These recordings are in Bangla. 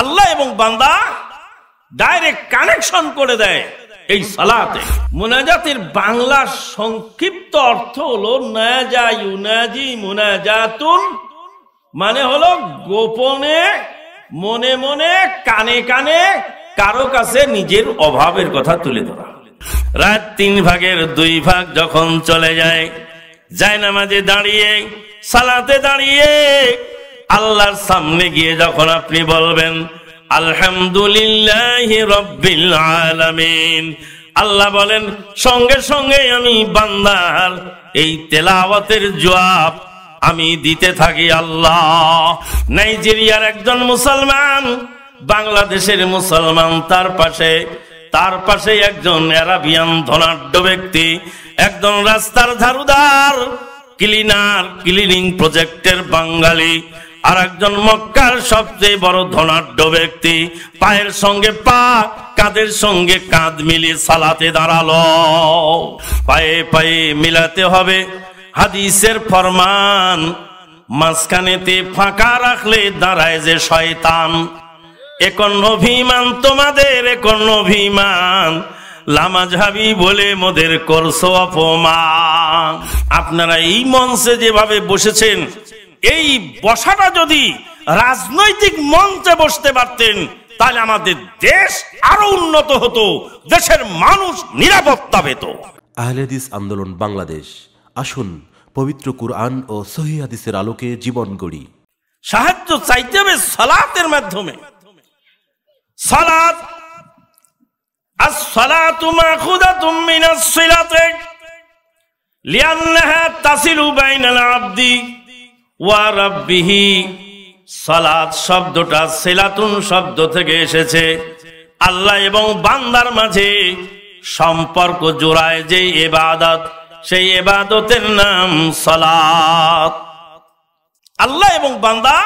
আল্লাহ এবং বান্দা ডাইরেক্ট কানেকশন করে দেয় এই সালাতে মোনাজাতের বাংলা সংক্ষিপ্ত অর্থ হলো মোনাজাতুন মানে হলো গোপনে মনে মনে কানে কানে কারো কাছে নিজের অভাবের কথা তুলে ধরা রাত তিন ভাগের দুই ভাগ যখন চলে যায় যায় নামাজে দাঁড়িয়ে সালাতে দাঁড়িয়ে আল্লাহর সামনে গিয়ে যখন আপনি বলবেন আলহামদুলিল্লাহ রব্বিল আলামিন আল্লাহ বলেন সঙ্গে সঙ্গে আমি বান্দার এই তেলাওয়াতের জবাব আমি দিতে থাকি আল্লাহ নাইজেরিয়ার একজন মুসলমান বাংলাদেশের মুসলমান তার পাশে তার পাশে একজন অ্যারাবিয়ান ধনাঢ্য ব্যক্তি একজন রাস্তার ধারুদার ক্লিনার ক্লিনিং প্রজেক্টের বাঙালি আর একজন মক্কার সবচেয়ে বড় ধনাঢ্য ব্যক্তি পায়ের সঙ্গে পা কাদের সঙ্গে কাঁধ মিলিয়ে সালাতে দাঁড়ালো পায়ে পায়ে মিলাতে হবে হাদিসের ফরমান মাঝখানেতে ফাঁকা রাখলে দাঁড়ায় যে শয়তান এখন অভিমান তোমাদের এখন অভিমান লামাঝাবি বলে মোদের করছো অপমান আপনারা এই মঞ্চে যেভাবে বসেছেন এই বসাটা যদি রাজনৈতিক মঞ্চে বসতে পারতেন তাহলে আমাদের দেশ আরো উন্নত হতো দেশের মানুষ নিরাপত্তা পেত আহলেদিস আন্দোলন বাংলাদেশ আসুন পবিত্র কুরআন ও সহিদিসের আলোকে জীবন গড়ি সাহায্য চাইতে হবে সালাতের মাধ্যমে সালাত الصلاة مأخوذة من الصلة لأنها تصل بين العبد ওয়ারাব্বিহি সালাত শব্দটা সেলাতুন শব্দ থেকে এসেছে আল্লাহ এবং বান্দার মাঝে সম্পর্ক জোড়ায় যে এবাদত সেই এবাদতের নাম সালাত আল্লাহ এবং বান্দা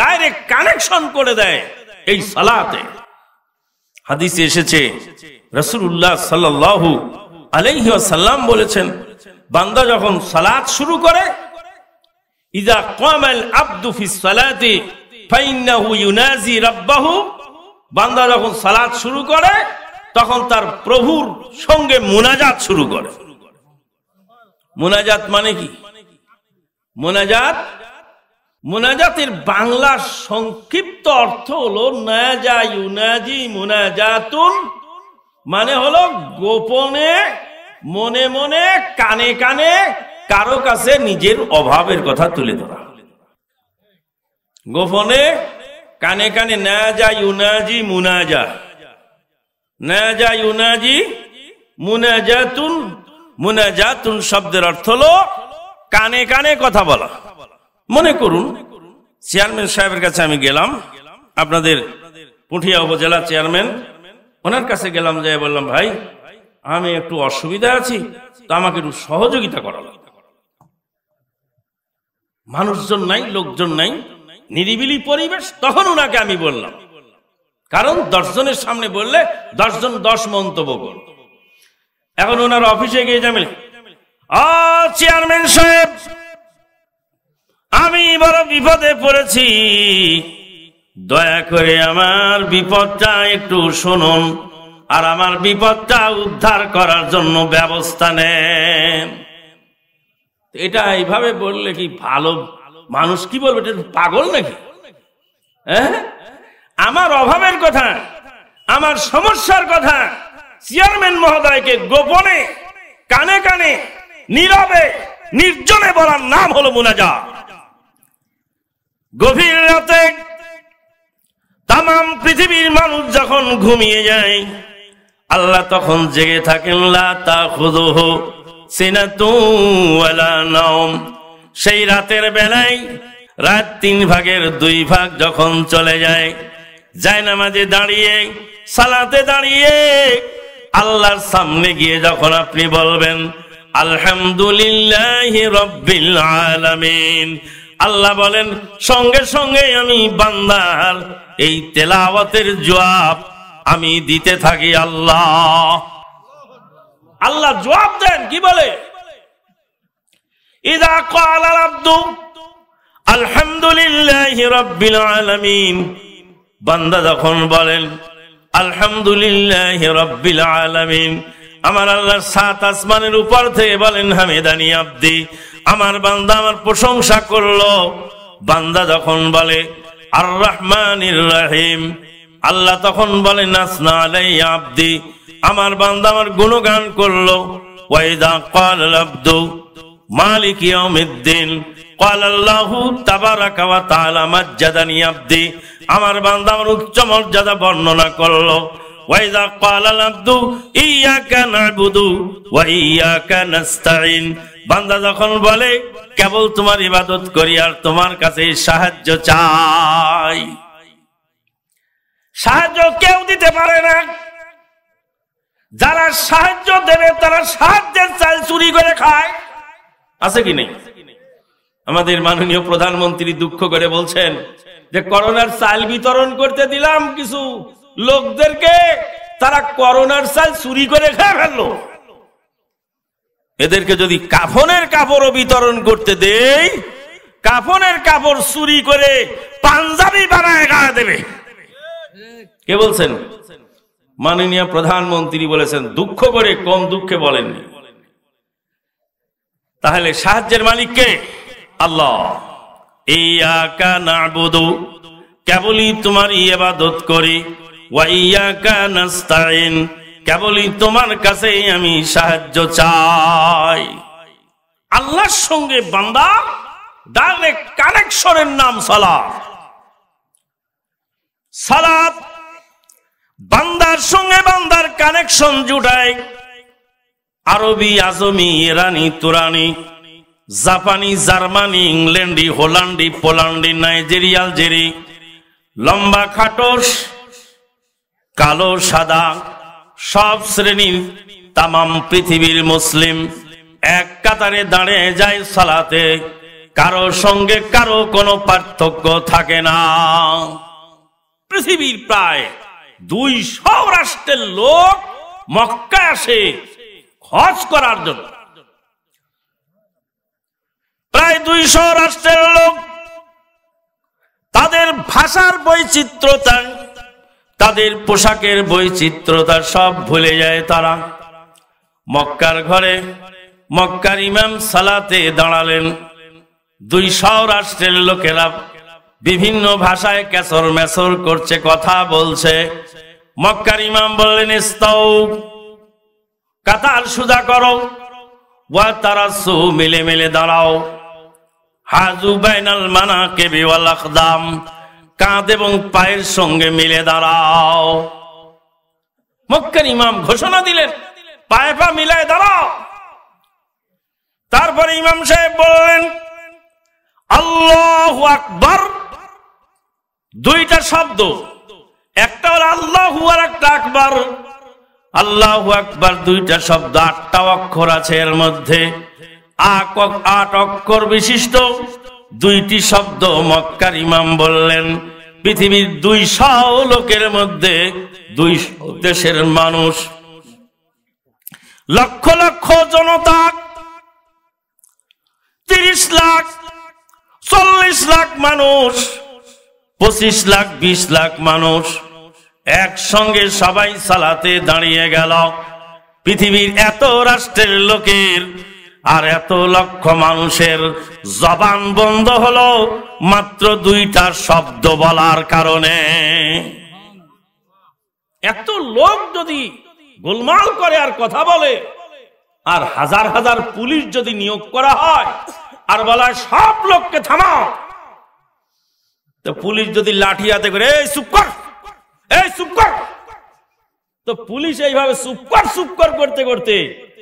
ডাইরেক্ট কানেকশন করে দেয় এই সালাতে হাদিসে এসেছে রসুল্লাহ সাল্লাহু আলহ্লাম বলেছেন বান্দা যখন সালাত শুরু করে ইজা কমাল আব্দু ফিসালাতে ফাইন্নাহু ইউনাজি রাব্বাহু বান্দা যখন সালাত শুরু করে তখন তার প্রভুর সঙ্গে মোনাজাত শুরু করে মোনাজাত মানে কি মোনাজাত মোনাজাতের বাংলা সংক্ষিপ্ত অর্থ হলো নাজা ইউনাজি মোনাজাতুন মানে হলো গোপনে মনে মনে কানে কানে কারো কাছে নিজের অভাবের কথা তুলে ধরা গোপনে কানে কানে না যা ইউনাজি মুনাজা না যা ইউনাজি মুনাজাতুন মুনাজাতুন শব্দের অর্থ হলো কানে কানে কথা বলা মনে করুন চেয়ারম্যান সাহেবের কাছে আমি গেলাম আপনাদের পুঠিয়া উপজেলা চেয়ারম্যান ওনার কাছে গেলাম যে বললাম ভাই আমি একটু অসুবিধা আছি তো আমাকে একটু সহযোগিতা করা মানুষজন নাই লোকজন নাই নিরিবিলি পরিবেশ তখন ওনাকে আমি বললাম কারণ দশজনের সামনে বললে দশজন দশ মন্তব্য করল এখন ওনার অফিসে গিয়ে যাবেন চেয়ারম্যান সাহেব আমি বড় বিপদে পড়েছি দয়া করে আমার বিপদটা একটু শুনুন আর আমার বিপদটা উদ্ধার করার জন্য ব্যবস্থা নেন এটা এইভাবে বললে কি ভালো মানুষ কি বলবে পাগল নাকি হ্যাঁ? আমার অভাবের কথা আমার সমস্যার কথা চেয়ারম্যান মহোদয়কে গোপনে কানে কানে নীরবে নির্জনে বলার নাম হলো মুনাজা গভীর রাতে তাম পৃথিবীর মানুষ যখন ঘুমিয়ে যায় আল্লাহ তখন জেগে থাকেন লা তা খুদ সেই রাতের বেলায় রাত তিন ভাগের দুই ভাগ যখন চলে যায় যায় নামাজে দাঁড়িয়ে সালাতে দাঁড়িয়ে আল্লাহর সামনে গিয়ে যখন আপনি বলবেন আলহামদুলিল্লাহ রব্বিল আলামিন আল্লাহ বলেন সঙ্গে সঙ্গে আমি বান্দার এই তেলাওয়াতের জবাব আমি দিতে থাকি আল্লাহ আল্লাহ জবাব দেন কি বলে আলহামদুলিল্লাহ বান্দা যখন বলেন আলহামদুলিল্লাহ রব্বিল আমার আল্লাহ সাত আসমানের উপর থেকে বলেন হামেদানি আব্দি আমার বান্দা আমার প্রশংসা করলো বান্দা যখন বলে আর রহমান আল্লাহ তখন বলেন নাসনা আলাই আব্দি আমার বান্দা আমার গুণগান করলো ওয়াইদা কাল আব্দু মালিক ইয়াউমিদ্দিন আল্লাহু الله تبارك وتعالى مجدني عبدي আমার বান্দা আমার উচ্চ মর্যাদা বর্ণনা করলো ওয়াইদা قال العبد اياك نعبد واياك نستعين বান্দা যখন বলে কেবল তোমার ইবাদত করি আর তোমার কাছে সাহায্য চাই সাহায্য কেউ দিতে পারে না যারা সাহায্য দেবে তারা সাহায্যের চাল চুরি করে খায় আছে কি নেই আমাদের মাননীয় প্রধানমন্ত্রী দুঃখ করে বলছেন যে করোনার চাল বিতরণ করতে দিলাম কিছু লোকদেরকে তারা করোনার চাল চুরি করে খেয়ে ফেললো এদেরকে যদি কাফনের কাপড়ও বিতরণ করতে দেই কাফনের কাপড় চুরি করে পাঞ্জাবি বানায় গা দেবে কে বলছেন মাননীয় প্রধানমন্ত্রী বলেছেন দুঃখ করে কম দুঃখে বলেননি তাহলে সাহায্যের মালিককে আল্লাহ ইয়াকা নাবুদু কেবলই তোমার ইবাদত করি ওয়া ইয়াকা নাস্তাইন কেবলই তোমার কাছেই আমি সাহায্য চাই আল্লাহর সঙ্গে বান্দা ডাইরেক্ট কানেকশনের নাম সালাত সালাত বান্দার সঙ্গে বান্দার কানেকশন জুটায় আরবি আজমি ইরানি তুরানি জাপানি জার্মানি ইংল্যান্ডি হোল্যান্ডি পোল্যান্ডি নাইজেরিয়াল আলজেরি লম্বা খাটস কালো সাদা সব শ্রেণীর তামাম পৃথিবীর মুসলিম এক কাতারে দাঁড়িয়ে যায় সালাতে কারো সঙ্গে কারো কোনো পার্থক্য থাকে না পৃথিবীর প্রায় দুইশো রাষ্ট্রের লোক মক্কা আসে হজ করার জন্য প্রায় দুইশো রাষ্ট্রের লোক তাদের ভাষার বৈচিত্রতা তাদের পোশাকের বৈচিত্রতা সব ভুলে যায় তারা মক্কার ঘরে মক্কার ইমাম সালাতে দাঁড়ালেন দুইশো রাষ্ট্রের লোকেরা বিভিন্ন ভাষায় ক্যাসর মেসর করছে কথা বলছে মক্কার ইমাম বললেন ইস্তাও সুদা করো ওয়া মিলে মিলে দাঁড়াও হাজু বাইনাল মানা কে বিওয়াল কাঁধ এবং পায়ের সঙ্গে মিলে দাঁড়াও মক্কার ইমাম ঘোষণা দিলেন পায়ে পা মিলায় দাঁড়াও তারপরে ইমাম সাহেব বললেন আল্লাহ আকবর দুইটা শব্দ একটা হলো আল্লাহ আর একটা আকবর আল্লাহ আকবর দুইটা শব্দ আটটা অক্ষর আছে এর মধ্যে আট অক্ষর বিশিষ্ট দুইটি শব্দ মক্কার ইমাম বললেন পৃথিবীর দুই লোকের মধ্যে দুই দেশের মানুষ লক্ষ লক্ষ জনতা তিরিশ লাখ চল্লিশ লাখ মানুষ পঁচিশ লাখ বিশ লাখ মানুষ একসঙ্গে সবাই সালাতে দাঁড়িয়ে গেল পৃথিবীর এত রাষ্ট্রের লোকের আর এত লক্ষ মানুষের জবান বন্ধ হলো মাত্র দুইটা শব্দ বলার কারণে এত লোক যদি গোলমাল করে আর কথা বলে আর হাজার হাজার পুলিশ যদি নিয়োগ করা হয় আর বলা সব লোককে থামাও তো পুলিশ যদি লাঠি হাতে করে এই চুপ কর এই চুপ কর তো পুলিশ এইভাবে চুপ কর চুপ কর করতে করতে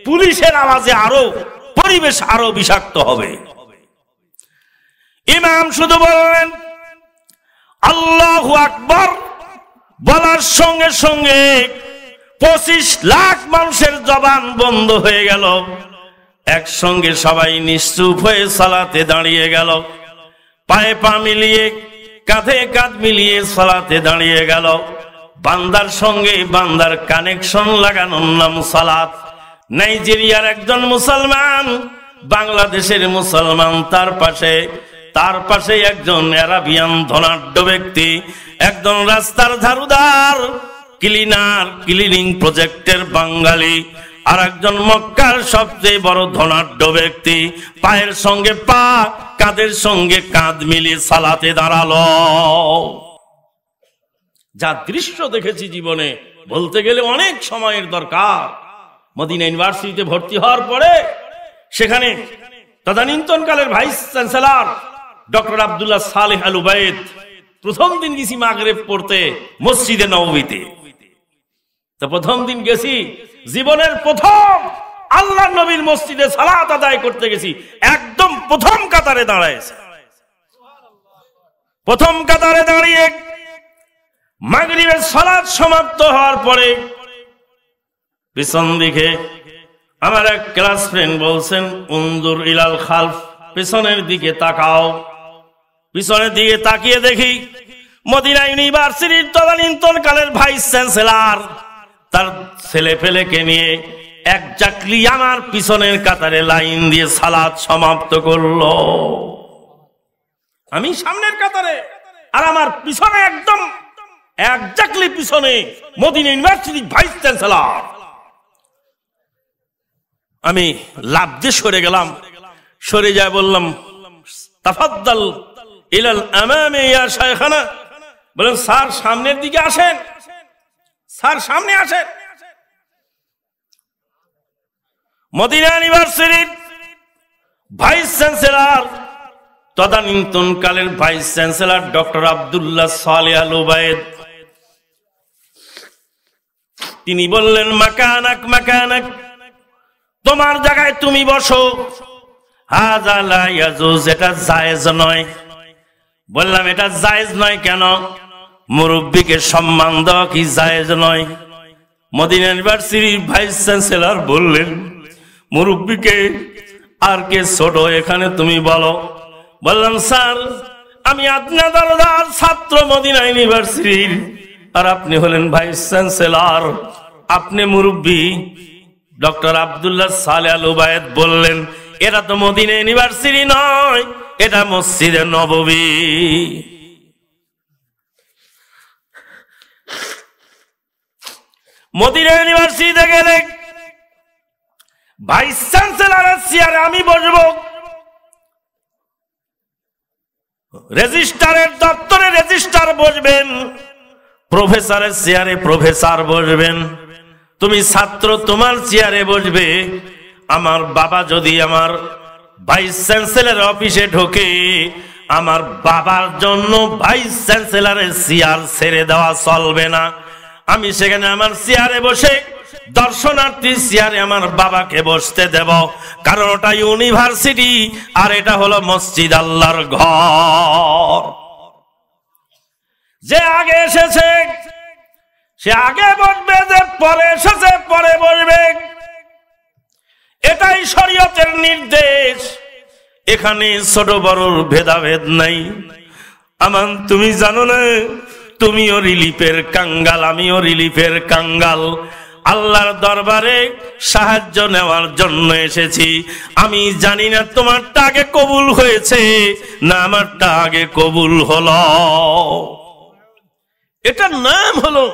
পুলিশের আওয়াজে আরো পরিবেশ আরো বিষাক্ত হবে ইমাম শুধু বললেন আল্লাহ আকবর বলার সঙ্গে সঙ্গে পঁচিশ লাখ মানুষের জবান বন্ধ হয়ে গেল একসঙ্গে সবাই নিশ্চুপ হয়ে সালাতে দাঁড়িয়ে গেল পায়ে পা মিলিয়ে কাঁধে কাঁধ মিলিয়ে সালাতে দাঁড়িয়ে গেল বান্দার সঙ্গে বান্দার কানেকশন লাগানোর নাম সালাত নাইজেরিয়ার একজন মুসলমান বাংলাদেশের মুসলমান তার পাশে তার পাশে একজন অ্যারাবিয়ান ধনাঢ্য ব্যক্তি একজন রাস্তার ধারুদার ক্লিনার ক্লিনিং প্রজেক্টের বাঙালি আর একজন মক্কার সবচেয়ে বড় ধনাঢ্য ব্যক্তি পায়ের সঙ্গে পা কাদের সঙ্গে কাঁধ মিলিয়ে সালাতে দাঁড়াল যা দৃশ্য দেখেছি জীবনে বলতে গেলে অনেক সময়ের দরকার মদিনা ইউনিভার্সিটিতে ভর্তি হওয়ার পরে সেখানে তদানীন্তনকালের vice chancellor doctor Abdullah Saleh al Ubaid প্রথম দিন গেছি মাগরেব পড়তে মসজিদে নবীতে তো প্রথম দিন গেছি জীবনের প্রথম আল্লাহ নবীর মসজিদে সালাত আদায় করতে গেছি একদম প্রথম কাতারে দাঁড়াইছে প্রথম কাতারে দাঁড়িয়ে মাগরিবের সালাত সমাপ্ত হওয়ার পরে পিছন দিকে আমার এক ক্লাস ফ্রেন্ড বলছেন উন্দুর ইলাল খালফ পিছনের দিকে তাকাও পিছনের দিকে তাকিয়ে দেখি মদিনা ইউনিভার্সিটির তদানীন্তন কালের ভাইস চ্যান্সেলার তার ছেলে ফেলেকে নিয়ে এক চাকরি আমার পিছনের কাতারে লাইন দিয়ে সালাদ সমাপ্ত করল আমি সামনের কাতারে আর আমার পিছনে একদম এক চাকরি পিছনে মোদিন ইউনিভার্সিটির ভাইস চ্যান্সেলর আমি লাভ দিয়ে সরে গেলাম সরে যায় বললাম তাফাদ্দাল ইলাল আমামে ইয়া শায়খানা বলেন স্যার সামনের দিকে আসেন স্যার সামনে আসেন মদিনা ইউনিভার্সিটির ভাইস চ্যান্সেলর তদানীন্তন কালের ভাইস চ্যান্সেলর ডক্টর আবদুল্লাহ সালে আল ওবায়দ তিনি বললেন মাকানাক মাকানাক তোমার জায়গায় তুমি বসো হাজালা ইয়াজুজ এটা জায়েজ নয় বললাম এটা জায়েজ নয় কেন মুরব্বীকে সম্মান দেওয়া কি জায়েজ নয় মদিনা ইউনিভার্সিটির ভাইস চ্যান্সেলর বললেন মুরব্বীকে আর কে ছোট এখানে তুমি বলো বললাম স্যার আমি আপনার দরদার ছাত্র মদিনা ইউনিভার্সিটির আর আপনি হলেন ভাইস চ্যান্সেলর আপনি মুরব্বী ডক্টর আবদুল্লাহ সালে আল উবায়দ বললেন এটা তো মদিনা ইউনিভার্সিটি নয় এটা মসজিদে নববী মদিনা ইউনিভার্সিটিতে গেলে ভাইস চ্যান্সেলারের চেয়ারে আমি বসব রেজিস্টারের দপ্তরে রেজিস্টার বসবেন প্রফেসরের চেয়ারে প্রফেসর বসবেন তুমি ছাত্র তোমার চেয়ারে বসবে আমার বাবা যদি আমার ভাইস চ্যান্সেলার অফিসে ঢোকে আমার বাবার জন্য ভাইস চ্যান্সেলারের চেয়ার ছেড়ে দেওয়া চলবে না আমি সেখানে আমার চেয়ারে বসে দর্শনার্থী চেয়ারে আমার বাবাকে বসতে দেব কারণ ওটা ইউনিভার্সিটি আর এটা হলো মসজিদ আল্লাহর ঘর যে আগে এসেছে সে আগে বসবে যে পরে এসেছে পরে বসবে এটাই শরীয়তের নির্দেশ এখানে ছোট বড় ভেদাভেদ নাই আমার তুমি জানো না তুমিও রিলিফের কাঙ্গাল আমিও রিলিফের কাঙ্গাল আল্লাহর দরবারে সাহায্য নেওয়ার জন্য এসেছি আমি জানি না তোমারটা আগে কবুল হয়েছে না আমারটা আগে কবুল হল এটার নাম হলো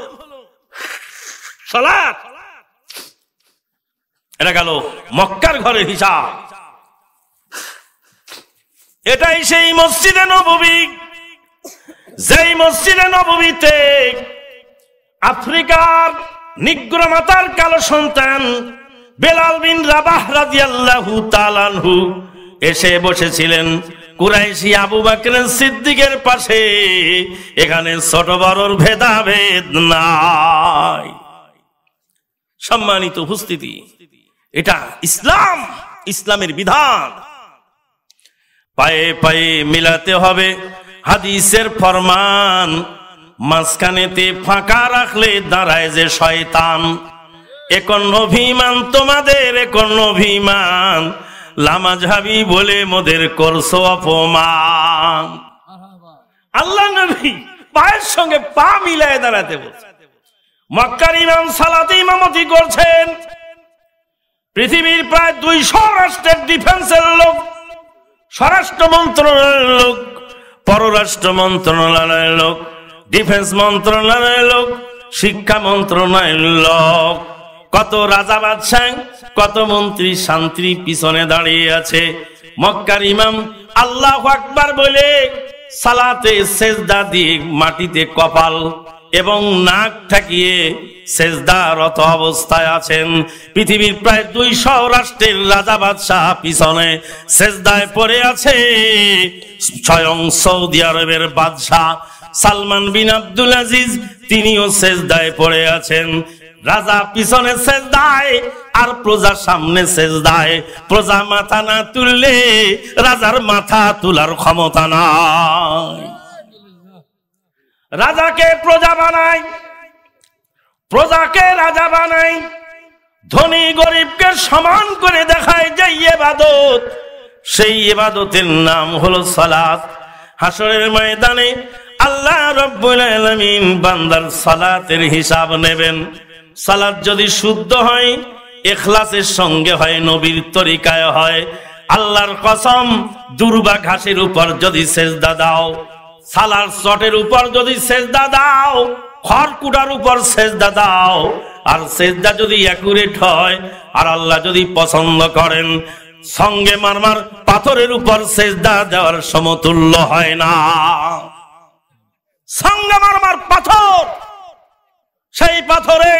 এটা গেল মক্কার ঘরে হিসাব এটাই সেই মসজিদে নবী যেই মসজিদে নবমীতে আফ্রিকার নিগ্র মাতার কালো সন্তান বেলাল বিন রাবাহ রাজিয়াল্লাহু তালানহু এসে বসেছিলেন কুরাইশি আবু বাকরের সিদ্দিকের পাশে এখানে ছোট বড়র ভেদাভেদ নাই সম্মানিত উপস্থিতি এটা ইসলাম ইসলামের বিধান পায়ে পায়ে মিলাতে হবে হাদিসের ফরমান মাঝখানেতে ফাঁকা রাখলে দাঁড়ায় যে শয়তান এখন অভিমান তোমাদের এখন অভিমান লামাঝাবি বলে মোদের করছো অপমান আল্লাহ নবী পায়ের সঙ্গে পা মিলায় দাঁড়াতে বলছে মক্কার ইমাম সালাতে ইমামতি করছেন পৃথিবীর প্রায় দুইশো রাষ্ট্রের ডিফেন্সের লোক স্বরাষ্ট্র মন্ত্রণালয়ের লোক পররাষ্ট্র মন্ত্রণালয়ের লোক ডিফেন্স মন্ত্রণালয়ের লোক শিক্ষা মন্ত্রণালয়ের লোক কত রাজা বাদশাহ কত মন্ত্রী শান্তি পিছনে দাঁড়িয়ে আছে মক্কার ইমাম আল্লাহ আকবার বলে সালাতে সেজদা দিয়ে মাটিতে কপাল এবং নাক ঠাকিয়ে শেষদারত অবস্থায় আছেন পৃথিবীর প্রায় দুইশ রাষ্ট্রের রাজা বাদশাহ পিছনে শেষদায় পড়ে আছে স্বয়ং সৌদি আরবের বাদশাহ সালমান বিন আব্দুল আজিজ তিনিও শেষদায় পড়ে আছেন রাজা পিছনে দায় আর প্রজা সামনে দায় প্রজা মাথা না তুললে রাজার মাথা তোলার ক্ষমতা নাই রাজাকে প্রজা বানায় প্রজাকে রাজা বানায় ধনী গরিবকে সমান করে দেখায় যে ইবাদত সেই ইবাদতের নাম হলো সালাত হাসরের ময়দানে আল্লাহ রব্বুল আলমিন বান্দার সালাতের হিসাব নেবেন সালাত যদি শুদ্ধ হয় এখলাসের সঙ্গে হয় নবীর তরিকায় হয় আল্লাহর কসম দুর্বা ঘাসের উপর যদি সেজদা দাও সালার চটের উপর যদি সেজদা দাও খড়কুটার উপর সেজদা দাও আর সেজদা যদি অ্যাকুরেট হয় আর আল্লাহ যদি পছন্দ করেন সঙ্গে মারমার পাথরের উপর সেজদা দেওয়ার সমতুল্য হয় না সঙ্গে মারমার পাথর সেই পাথরে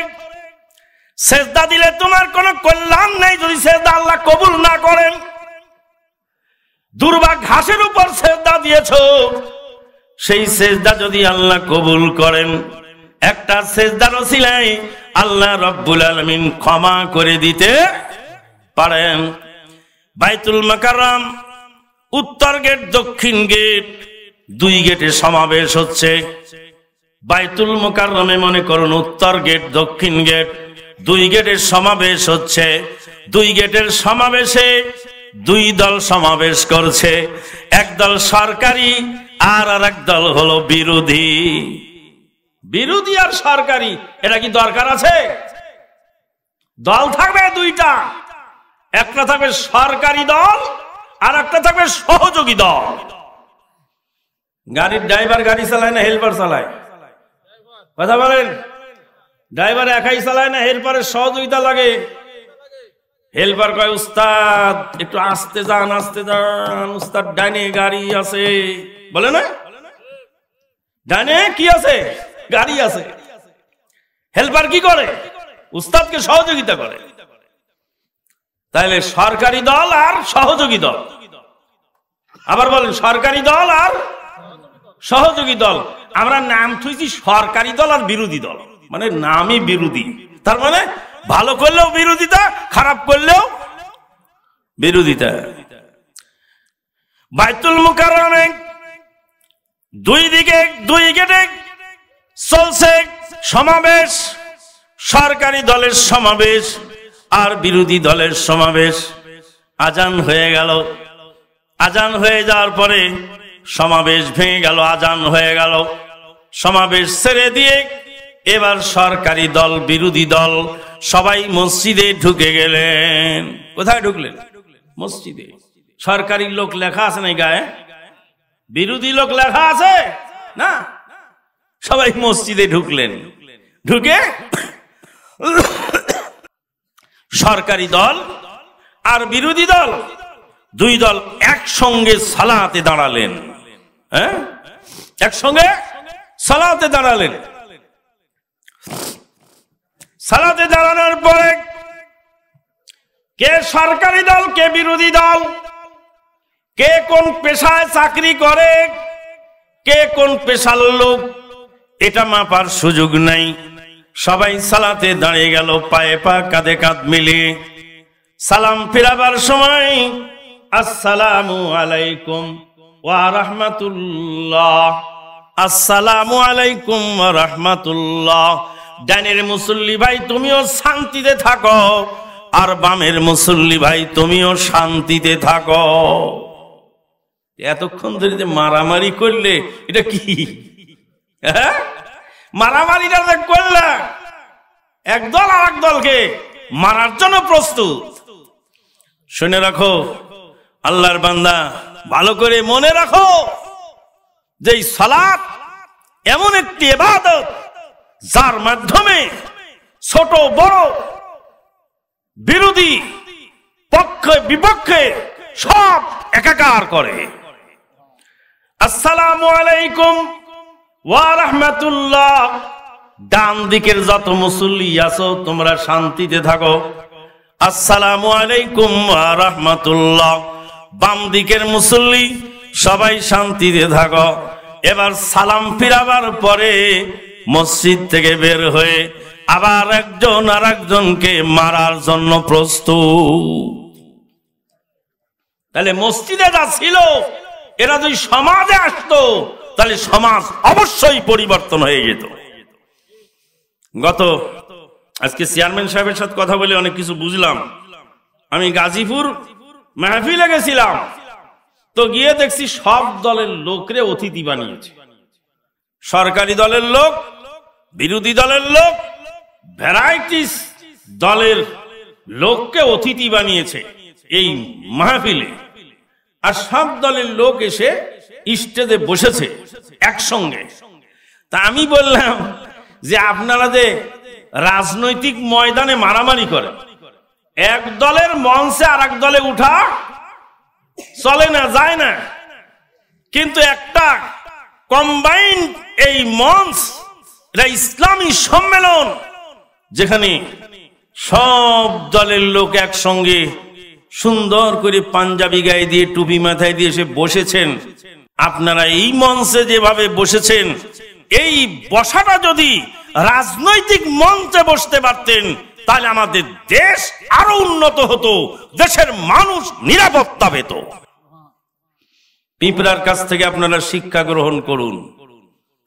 সেজদা দিলে তোমার কোনো কল্যাণ নেই যদি সেজদা আল্লাহ কবুল না করেন দুর্বা ঘাসের উপর সেজদা দিয়েছ সেই সেজদা যদি আল্লাহ কবুল করেন একটা শেষদার ওসিলায় আল্লাহ রব্বুল আলমিন ক্ষমা করে দিতে পারেন বাইতুল মাকারাম উত্তর গেট দক্ষিণ গেট দুই গেটে সমাবেশ হচ্ছে বাইতুল মোকাররমে মনে করুন উত্তর গেট দক্ষিণ গেট দুই গেটের সমাবেশ হচ্ছে দুই গেটের সমাবেশে দুই দল সমাবেশ করছে একদল সরকারি আর আর এক দল হলো বিরোধী বিরোধী আর সরকারি এটা কি দরকার আছে দল থাকবে দুইটা একটা থাকবে সরকারি দল আর একটা থাকবে সহযোগী দল গাড়ির ড্রাইভার গাড়ি চালায় না হেল্পার চালায় কথা বলেন ড্রাইভার একাই চালায় না হেল্পারের সহযোগিতা লাগে হেলপার কয় উস্তাদ একটু আসতে যান আসতে যান উস্তাদ ডাইনে গাড়ি আছে বলে না ডাইনে কি আছে গাড়ি আছে হেলপার কি করে উস্তাদকে সহযোগিতা করে তাইলে সরকারি দল আর সহযোগী দল আবার বলেন সরকারি দল আর সহযোগী দল আমরা নাম থুইছি সরকারি দল আর বিরোধী দল মানে নামই বিরোধী তার মানে ভালো করলেও বিরোধিতা খারাপ করলেও বিরোধিতা বাইতুল মুকারণে দুই দিকে দুই গেটে চলছে সমাবেশ সরকারি দলের সমাবেশ আর বিরোধী দলের সমাবেশ আজান হয়ে গেল আজান হয়ে যাওয়ার পরে সমাবেশ ভেঙে গেল আজান হয়ে গেল সমাবেশ ছেড়ে দিয়ে এবার সরকারি দল বিরোধী দল সবাই মসজিদে ঢুকে গেলেন কোথায় ঢুকলেন মসজিদে সরকারি লোক লেখা আছে না গায়ে বিরোধী লোক লেখা আছে না সবাই মসজিদে ঢুকলেন ঢুকে সরকারি দল আর বিরোধী দল দুই দল একসঙ্গে সালাতে দাঁড়ালেন হ্যাঁ একসঙ্গে সালাতে দাঁড়ালেন সালাতে দাঁড়ানোর পরে কে সরকারি দল কে বিরোধী দল কে কোন পেশায় চাকরি করে কে কোন পেশার লোক এটা মাপার সুযোগ নাই সবাই সালাতে দাঁড়িয়ে গেল পায়ে পা কাঁধে কাঁধ মিলে সালাম ফেরাবার সময় আসসালামু আলাইকুম ওয়া রাহমাতুল্লাহ আসসালামু আলাইকুম ওয়া রাহমাতুল্লাহ ডানের মুসল্লি ভাই তুমিও শান্তিতে থাকো আর বামের মুসল্লি ভাই তুমিও শান্তিতে থাকো এতক্ষণ ধরে যে মারামারি করলে এটা কি হ্যাঁ মারামারিটা যে করলে একদল আর দলকে মারার জন্য প্রস্তুত শুনে রাখো আল্লাহর বান্দা ভালো করে মনে রাখো যে সালাত এমন একটি এবাদত যার মাধ্যমে ছোট বড় বিরোধী পক্ষে বিপক্ষে সব একাকার করে আসসালাম আলাইকুম রাহমাতুল্লাহ ডান দিকের যত মুসল্লি আছো তোমরা শান্তিতে থাকো আসসালাম আলাইকুম রাহমাতুল্লাহ বাম দিকের মুসল্লি সবাই শান্তিতে থাকো এবার সালাম ফিরাবার পরে মসজিদ থেকে বের হয়ে আবার একজন আর একজনকে মারার জন্য প্রস্তুত তাহলে মসজিদে যা ছিল এরা যদি সমাজে আসতো তাহলে সমাজ অবশ্যই পরিবর্তন হয়ে যেত গত আজকে চেয়ারম্যান সাহেবের সাথে কথা বলে অনেক কিছু বুঝলাম আমি গাজীপুর মেহফিলে গেছিলাম তো গিয়ে দেখছি সব দলের লোকরে অতিথি বানিয়েছে সরকারি দলের লোক বিরোধী দলের লোক ভ্যারাইটিস দলের লোককে অতিথি বানিয়েছে এই মাহফিলে আর সব দলের লোক এসে স্টেজে বসেছে একসঙ্গে তা আমি বললাম যে আপনারা যে রাজনৈতিক ময়দানে মারামারি করেন এক দলের মঞ্চে আর এক দলে উঠা চলে না যায় না কিন্তু একটা কম্বাইন্ড এই মঞ্চ এটা ইসলামী সম্মেলন যেখানে সব দলের লোক একসঙ্গে সুন্দর করে পাঞ্জাবি গায়ে দিয়ে টুপি মাথায় দিয়ে এসে বসেছেন আপনারা এই মঞ্চে যেভাবে বসেছেন এই বসাটা যদি রাজনৈতিক মঞ্চে বসতে পারতেন তাহলে আমাদের দেশ আরো উন্নত হতো দেশের মানুষ নিরাপত্তা পেত পিঁপড়ার কাছ থেকে আপনারা শিক্ষা গ্রহণ করুন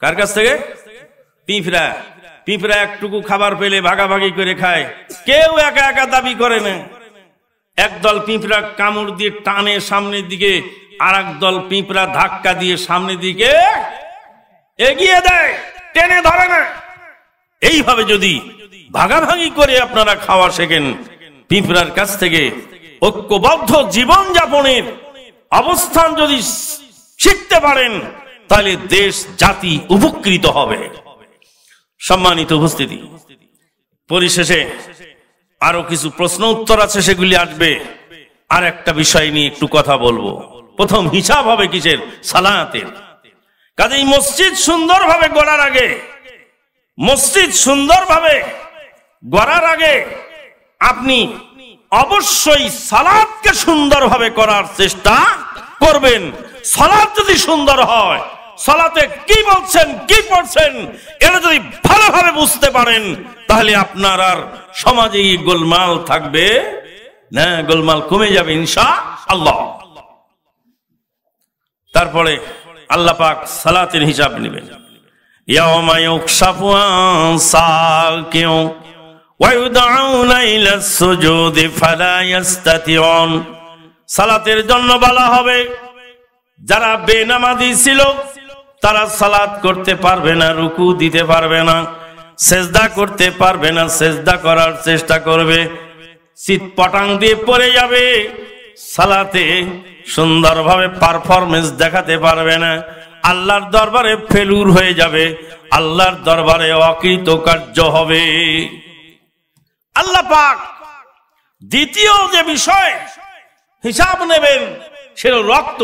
কার কাছ থেকে পিঁপড়া পিঁপড়া একটুকু খাবার পেলে ভাগাভাগি করে খায় কেউ একা একা দাবি করে না একদল পিঁপড়া কামড় দিয়ে টানে সামনের দিকে আর দল পিঁপড়া ধাক্কা দিয়ে সামনের দিকে এগিয়ে দেয় টেনে ধরে না এইভাবে যদি ভাগাভাগি করে আপনারা খাওয়া শেখেন পিঁপড়ার কাছ থেকে ঐক্যবদ্ধ জীবন যাপনের অবস্থান যদি শিখতে পারেন তাহলে দেশ জাতি উপকৃত হবে সম্মানিত উপস্থিতি পরিশেষে আরো কিছু প্রশ্ন উত্তর আছে সেগুলি আসবে আর একটা বিষয় নিয়ে একটু কথা বলবো প্রথম হিসাব হবে কিসের সালাতের কাজেই মসজিদ সুন্দরভাবে গড়ার আগে মসজিদ সুন্দরভাবে গড়ার আগে আপনি অবশ্যই সালাদকে সুন্দরভাবে করার চেষ্টা করবেন সালাদ যদি সুন্দর হয় সালাতে কি বলছেন কি পড়ছেন এটা যদি ভালোভাবে বুঝতে পারেন তাহলে আপনার আর সমাজে গোলমাল থাকবে না গোলমাল কমে যাবে ইনশা আল্লাহ তারপরে আল্লাহ পাক সালাতের হিসাব নেবেন সালাতের জন্য বলা হবে যারা বেনামাজি ছিল তারা সালাদ করতে পারবে না রুকু দিতে পারবে না সেজদা করতে পারবে না সেজদা করার চেষ্টা করবে শীত পটাং দিয়ে পড়ে যাবে সালাতে সুন্দরভাবে পারফরমেন্স দেখাতে পারবে না আল্লাহর দরবারে ফেলুর হয়ে যাবে আল্লাহর দরবারে অকৃতকার্য হবে আল্লাহ পাক দ্বিতীয় যে বিষয় হিসাব নেবেন সেটা রক্ত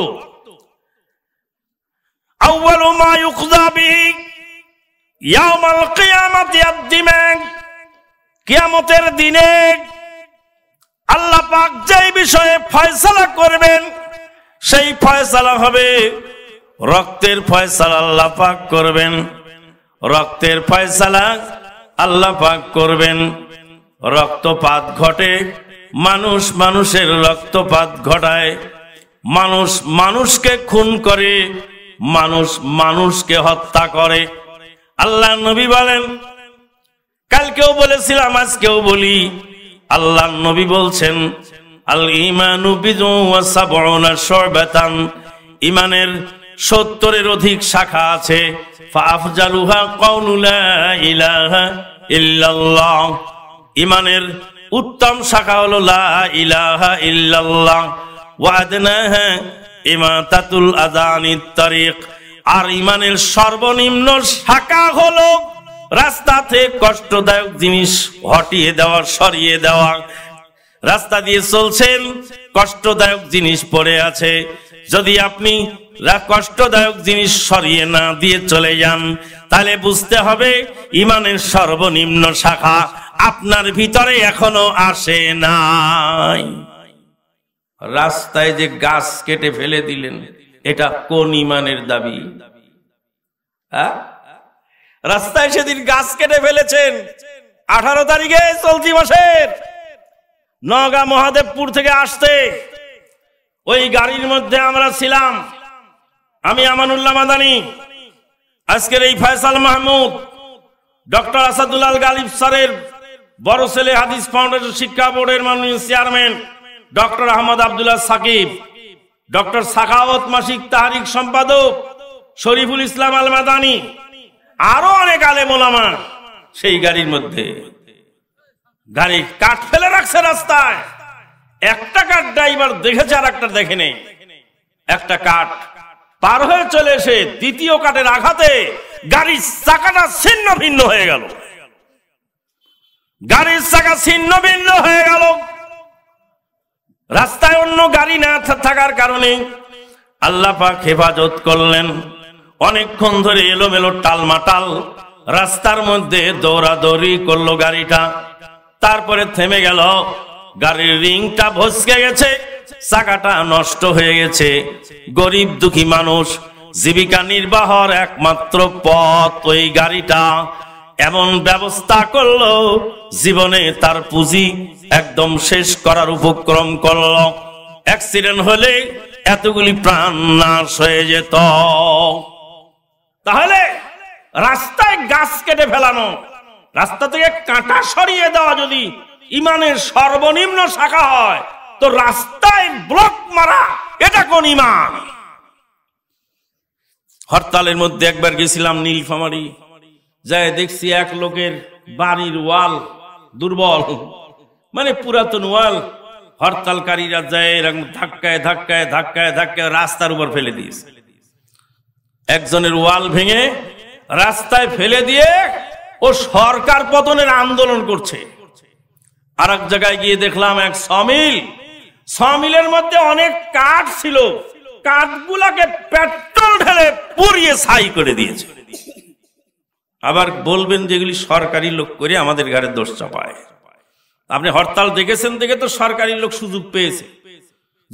আউয়াল মা ইউকযা বিহি কিয়ামতের দিনে আল্লাহ পাক যেই বিষয়ে ফয়সালা করবেন সেই ফয়সালা হবে রক্তের ফয়সালা আল্লাহ পাক করবেন রক্তের ফয়সালা আল্লাহ পাক করবেন রক্তপাত ঘটে মানুষ মানুষের রক্তপাত ঘটায় মানুষ মানুষকে খুন করে মানুষ মানুষকে হত্যা করে আল্লাহ নবী বলেন কালকেও বলেছিলাম আজকেও বলি আল্লাহ নবী বলছেন আল ইমানু ইমানের সত্তরের অধিক শাখা আছে ইমানের উত্তম শাখা হলো লা ইলাহা ইল্লাল্লাহ ওয়াদনাহা ইমান তাতুল আজানির তারিখ আর ইমানের সর্বনিম্ন শাখা হলো রাস্তা থেকে কষ্টদায়ক জিনিস হটিয়ে দেওয়া সরিয়ে দেওয়া রাস্তা দিয়ে চলছেন কষ্টদায়ক জিনিস পড়ে আছে যদি আপনি কষ্টদায়ক জিনিস সরিয়ে না দিয়ে চলে যান তাহলে বুঝতে হবে ইমানের সর্বনিম্ন শাখা আপনার ভিতরে এখনো আসে নাই রাস্তায় যে গাছ কেটে ফেলে দিলেন এটা কোন ইমানের দাবি হ্যাঁ? রাস্তায় সেদিন গাছ কেটে ফেলেছেন আঠারো তারিখে চলতি মাসের নগা মহাদেবপুর থেকে আসতে ওই গাড়ির মধ্যে আমরা ছিলাম আমি আমানুল্লাহ মাদানি আজকের এই ফয়সাল মাহমুদ ডক্টর আসাদুল্লাল গালিব স্যারের বড় ছেলে হাদিস ফাউন্ডেশন শিক্ষা বোর্ডের মাননীয় chairman doctor Ahmad Abdullah Sakib doctor Sakhawat মাসিক তাহারিক সম্পাদক শরীফুল ইসলাম আল মাদানি আরো অনেক মোলামা সেই গাড়ির মধ্যে গাড়ি কাঠ ফেলে রাখছে রাস্তায় একটা কাঠ ড্রাইভার দেখেছে আর একটা দেখে নেই একটা কাঠ পার হয়ে চলে এসে দ্বিতীয় কাঠের আঘাতে গাড়ির চাকাটা ছিন্ন ভিন্ন হয়ে গেল গাড়ির চাকা ছিন্ন ভিন্ন হয়ে গেল রাস্তায় অন্য গাড়ি না থাকার কারণে আল্লাহ পাক হেফাজত করলেন অনেকক্ষণ ধরে এলোমেলো টালমাটাল রাস্তার মধ্যে দৌড়াদৌড়ি করলো গাড়িটা তারপরে থেমে গেল গাড়ির রিংটা ভসকে গেছে চাকাটা নষ্ট হয়ে গেছে গরিব দুঃখী মানুষ জীবিকা নির্বাহর একমাত্র পথ ওই গাড়িটা এমন ব্যবস্থা করলো জীবনে তার পুঁজি একদম শেষ করার উপক্রম করলো অ্যাক্সিডেন্ট হলে এতগুলি প্রাণ নাশ হয়ে যেত তাহলে রাস্তায় গাছ কেটে ফেলানো রাস্তা থেকে কাঁটা সরিয়ে দেওয়া যদি ইমানের সর্বনিম্ন শাখা হয় তো রাস্তায় ব্লক মারা এটা কোন ইমান হরতালের মধ্যে একবার গেছিলাম নীলফামারি যায় দেখছি এক লোকের বাড়ির ওয়াল দুর্বল মানে পুরাতন ওয়াল হরতালকারীরা যায় এরকম ধাক্কায় ধাক্কায় ধাক্কায় ধাক্কায় রাস্তার উপর ফেলে দিয়েছে একজনের ওয়াল ভেঙে রাস্তায় ফেলে দিয়ে ও সরকার পতনের আন্দোলন করছে আর এক জায়গায় গিয়ে দেখলাম এক সমিল সমিলের মধ্যে অনেক কাঠ ছিল কাঠগুলাকে পেট্রোল ঢেলে পুড়িয়ে সাই করে দিয়েছে আবার বলবেন যেগুলি সরকারি লোক করে আমাদের ঘরে দোষ চাপায় আপনি হরতাল দেখেছেন দেখে তো সরকারি লোক সুযোগ পেয়েছে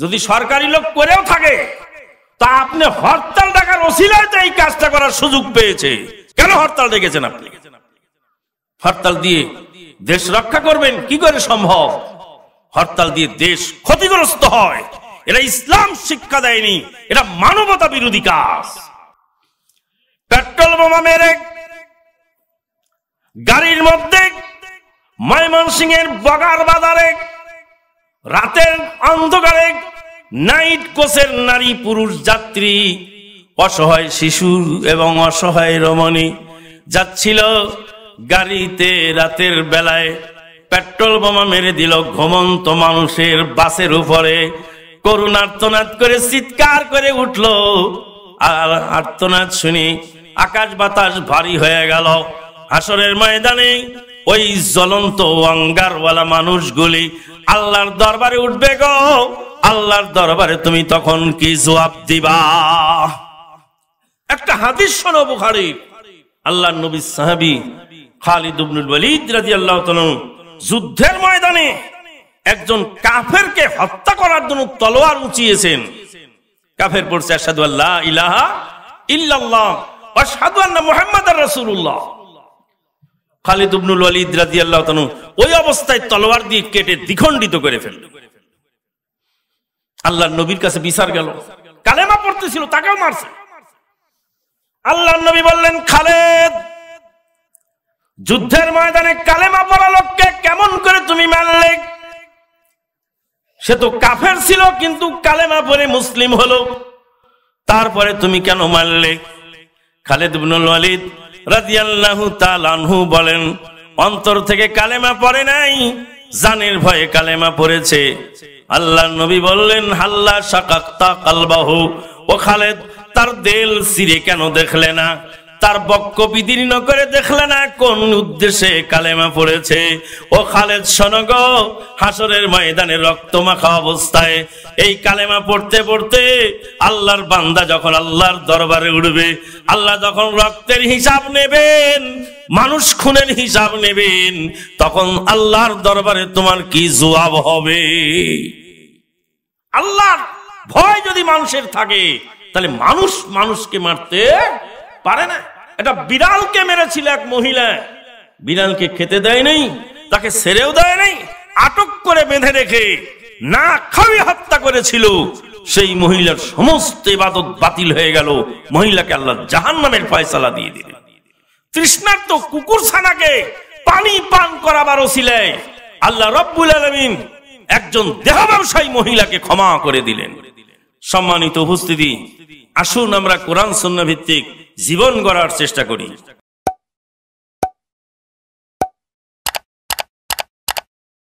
যদি সরকারি লোক করেও থাকে তা আপনি হরতাল ডাকার অশিলায় এই কাজটা করার সুযোগ পেয়েছে কেন হরতাল ডেকেছেন আপনি হরতাল দিয়ে দেশ রক্ষা করবেন কি করে সম্ভব হরতাল দিয়ে দেশ ক্ষতিগ্রস্ত হয় এরা ইসলাম শিক্ষা দেয়নি এটা মানবতা বিরোধী কাজ পেট্রোল বোমা মেরে গাড়ির মধ্যে সিং এর বগার বাজারে রাতের অন্ধকারে নাইট কোচের নারী পুরুষ যাত্রী অসহায় শিশু এবং অসহায় রমণী যাচ্ছিল গাড়িতে রাতের বেলায় পেট্রোল বোমা মেরে দিল ঘুমন্ত মানুষের বাসের উপরে করুণ আর্তনাদ করে চিৎকার করে উঠল আর আর্তনাদ শুনি আকাশ বাতাস ভারী হয়ে গেল আসরের ময়দানে ওই জ্বলন্ত অঙ্গারওয়ালা মানুষগুলি আল্লাহর দরবারে উঠবে গো আল্লাহর দরবারে তুমি তখন কি জবাব দিবা একটা হাদিস শোনো বুখারি আল্লাহ নবী সাহাবি খালিদ ইবনুল ওয়ালিদ রাদিয়াল্লাহু তাআলা যুদ্ধের ময়দানে একজন কাফেরকে হত্যা করার জন্য তলোয়ার উঁচিয়েছেন কাফের পড়ছে আশহাদু আল্লা ইলাহা ইল্লাল্লাহ ওয়া আশহাদু আন্না মুহাম্মাদার রাসূলুল্লাহ খালিদ ইবনুল ওয়ালিদ আল্লাহ তাআলা ওই অবস্থায় তলোয়ার দিয়ে কেটে দ্বিখণ্ডিত করে ফেলল আল্লাহর নবীর কাছে বিচার গেল কালেমা পড়তেছিল তাকেও মারছে আল্লাহ নবী বললেন খালেদ যুদ্ধের ময়দানে কালেমা পড়া লোককে কেমন করে তুমি মানলে সে তো কাফের ছিল কিন্তু কালেমা পরে মুসলিম হলো তারপরে তুমি কেন মানলে খালেদ ইবনুল ওয়ালিদ রাজিয়াল্লাহু তালানহু বলেন অন্তর থেকে কালেমা পড়ে নাই জানের ভয়ে কালেমা পড়েছে আল্লাহ নবী বললেন হাল্লা শাকাক্তা কালবাহু ও খালেদ তার দেল সিরে কেন দেখলে না তার বক্ষ বিদীর্ণ করে দেখলে না কোন উদ্দেশ্যে কালেমা পড়েছে ও খালেদ সনগ হাসরের ময়দানে রক্ত মাখা অবস্থায় এই কালেমা পড়তে পড়তে আল্লাহর বান্দা যখন আল্লাহর দরবারে উঠবে আল্লাহ যখন রক্তের হিসাব নেবেন মানুষ খুনের হিসাব নেবেন তখন আল্লাহর দরবারে তোমার কি জবাব হবে আল্লাহ ভয় যদি মানুষের থাকে তাহলে মানুষ মানুষকে মারতে পারে না একটা বিড়ালকে মেরেছিল এক মহিলা বিড়ালকে খেতে দেয় নাই তাকে সেরেও দেয় নাই আটক করে বেঁধে রেখে না খাবি হত্যা করেছিল সেই মহিলার সমস্ত ইবাদত বাতিল হয়ে গেল মহিলাকে আল্লাহ জাহান নামের ফয়সালা দিয়ে দিলেন তৃষ্ণার্ত কুকুর ছানাকে পানি পান করাবার ওসিলায় আল্লাহ রব্বুল আলমিন একজন দেহ ব্যবসায়ী মহিলাকে ক্ষমা করে দিলেন সম্মানিত উপস্থিতি আসুন আমরা কোরআন সন্ন্য ভিত্তিক জীবন গড়ার চেষ্টা করি